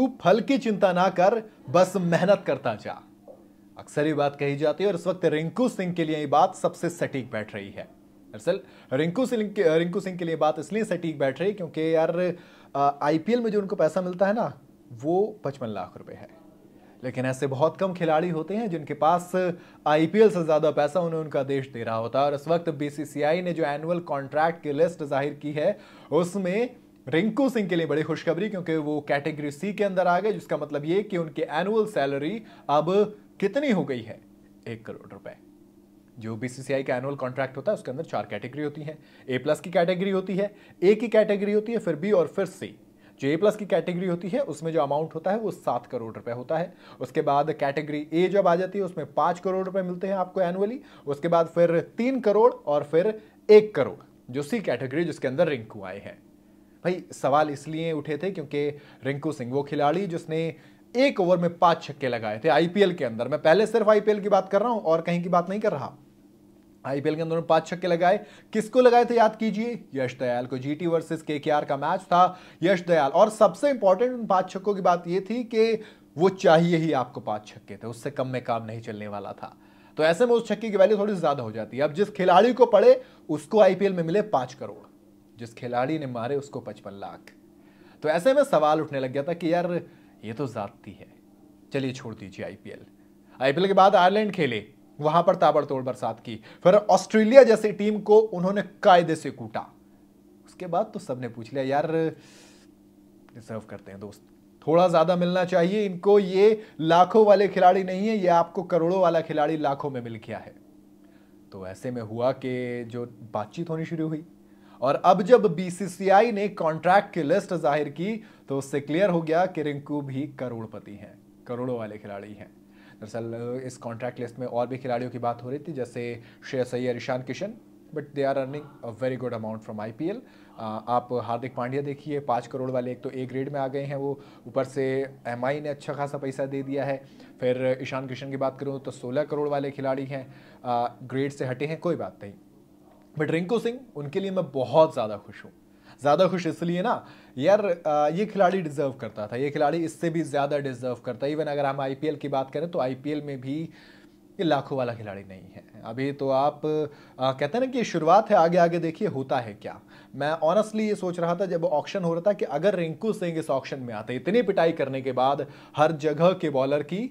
तू फल की चिंता ना कर बस मेहनत करता जा अक्सर ये बात कही जाती है और इस वक्त रिंकू सिंह के लिए ये बात सबसे सटीक बैठ रही है दरअसल रिंकू सिंह रिंकू सिंह के लिए बात इसलिए सटीक बैठ रही है क्योंकि यार आईपीएल में जो उनको पैसा मिलता है ना वो पचपन लाख रुपए है लेकिन ऐसे बहुत कम खिलाड़ी होते हैं जिनके पास आईपीएल से ज़्यादा पैसा उन्हें उनका देश दे रहा होता है और इस वक्त बीसीसीआई ने जो एनुअल कॉन्ट्रैक्ट की लिस्ट जाहिर की है उसमें रिंकू सिंह के लिए बड़ी खुशखबरी क्योंकि वो कैटेगरी सी के अंदर आ गए जिसका मतलब ये कि उनकी एनुअल सैलरी अब कितनी हो गई है एक करोड़ रुपए जो बीसीसीआई का एनुअल कॉन्ट्रैक्ट होता है उसके अंदर चार कैटेगरी होती है ए प्लस की कैटेगरी होती है ए की कैटेगरी होती है फिर बी और फिर सी जो ए प्लस की कैटेगरी होती है उसमें जो अमाउंट होता है वो सात करोड़ रुपए होता है उसके बाद कैटेगरी ए जब आ जाती है उसमें पांच करोड़ रुपए मिलते हैं आपको एनुअली उसके बाद फिर तीन करोड़ और फिर एक करोड़ जो सी कैटेगरी जिसके अंदर रिंकू आए हैं भाई सवाल इसलिए उठे थे क्योंकि रिंकू सिंह वो खिलाड़ी जिसने एक ओवर में पांच छक्के लगाए थे आईपीएल के अंदर मैं पहले सिर्फ आईपीएल की बात कर रहा हूं और कहीं की बात नहीं कर रहा आईपीएल के अंदर पांच छक्के लगाए किसको लगाए थे याद कीजिए यश दयाल को जीटी वर्सेस केकेआर का मैच था यश दयाल और सबसे इंपॉर्टेंट उन पांच छक्कों की बात यह थी कि वो चाहिए ही आपको पांच छक्के थे उससे कम में काम नहीं चलने वाला था तो ऐसे में उस छक्के की वैल्यू थोड़ी ज्यादा हो जाती है अब जिस खिलाड़ी को पड़े उसको आईपीएल में मिले पांच करोड़ जिस खिलाड़ी ने मारे उसको पचपन लाख तो ऐसे में सवाल उठने लग गया था कि यार ये तो जाती है चलिए छोड़ दीजिए आईपीएल आईपीएल के बाद आयरलैंड खेले वहां पर ताबड़तोड़ बरसात की फिर ऑस्ट्रेलिया जैसी टीम को उन्होंने कायदे से कूटा उसके बाद तो सबने पूछ लिया यार डिजर्व करते हैं दोस्त थोड़ा ज़्यादा मिलना चाहिए इनको ये लाखों वाले खिलाड़ी नहीं है ये आपको करोड़ों वाला खिलाड़ी लाखों में मिल गया है तो ऐसे में हुआ कि जो बातचीत होनी शुरू हुई और अब जब बीसीसीआई ने कॉन्ट्रैक्ट की लिस्ट जाहिर की तो उससे क्लियर हो गया कि रिंकू भी करोड़पति हैं करोड़ों वाले खिलाड़ी हैं दरअसल इस कॉन्ट्रैक्ट लिस्ट में और भी खिलाड़ियों की बात हो रही थी जैसे शेयर सैयर Ishan Kishan but they are earning a very good amount from I आप हार्दिक पांड्या देखिए पाँच करोड़ वाले एक तो ए ग्रेड में आ गए हैं वो ऊपर से एम ने अच्छा खासा पैसा दे दिया है फिर ईशान किशन की बात करूँ तो सोलह करोड़ वाले खिलाड़ी हैं ग्रेड से हटे हैं कोई बात नहीं बट रिंकू सिंह उनके लिए मैं बहुत ज़्यादा खुश हूँ ज़्यादा खुश इसलिए ना यार ये खिलाड़ी डिज़र्व करता था ये खिलाड़ी इससे भी ज़्यादा डिज़र्व करता है इवन अगर हम आईपीएल की बात करें तो आईपीएल में भी ये लाखों वाला खिलाड़ी नहीं है अभी तो आप आ, कहते हैं ना कि शुरुआत है आगे आगे देखिए होता है क्या मैं ऑनेस्टली ये सोच रहा था जब ऑक्शन हो रहा था कि अगर रिंकू सिंह इस ऑक्शन में आते इतनी पिटाई करने के बाद हर जगह के बॉलर की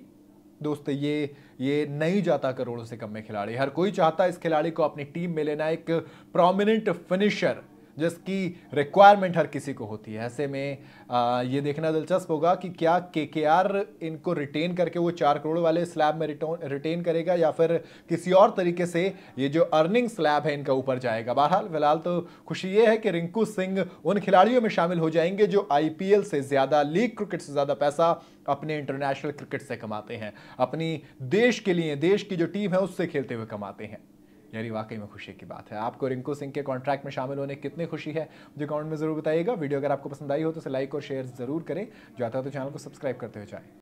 दोस्त ये ये नहीं जाता करोड़ों से कम में खिलाड़ी हर कोई चाहता है इस खिलाड़ी को अपनी टीम में लेना एक प्रोमिनेंट फिनिशर जिसकी रिक्वायरमेंट हर किसी को होती है ऐसे में आ, ये देखना दिलचस्प होगा कि क्या के इनको रिटेन करके वो चार करोड़ वाले स्लैब में रिटेन करेगा या फिर किसी और तरीके से ये जो अर्निंग स्लैब है इनका ऊपर जाएगा बहरहाल फिलहाल तो खुशी ये है कि रिंकू सिंह उन खिलाड़ियों में शामिल हो जाएंगे जो आईपीएल से ज़्यादा लीग क्रिकेट से ज़्यादा पैसा अपने इंटरनेशनल क्रिकेट से कमाते हैं अपनी देश के लिए देश की जो टीम है उससे खेलते हुए कमाते हैं यानी वाकई में खुशी की बात है आपको रिंकू सिंह के कॉन्ट्रैक्ट में शामिल होने कितनी खुशी है मुझे कमेंट में ज़रूर बताइएगा वीडियो अगर आपको पसंद आई हो तो उसे लाइक और शेयर ज़रूर करें जो आता है तो चैनल को सब्सक्राइब करते हुए जाएँ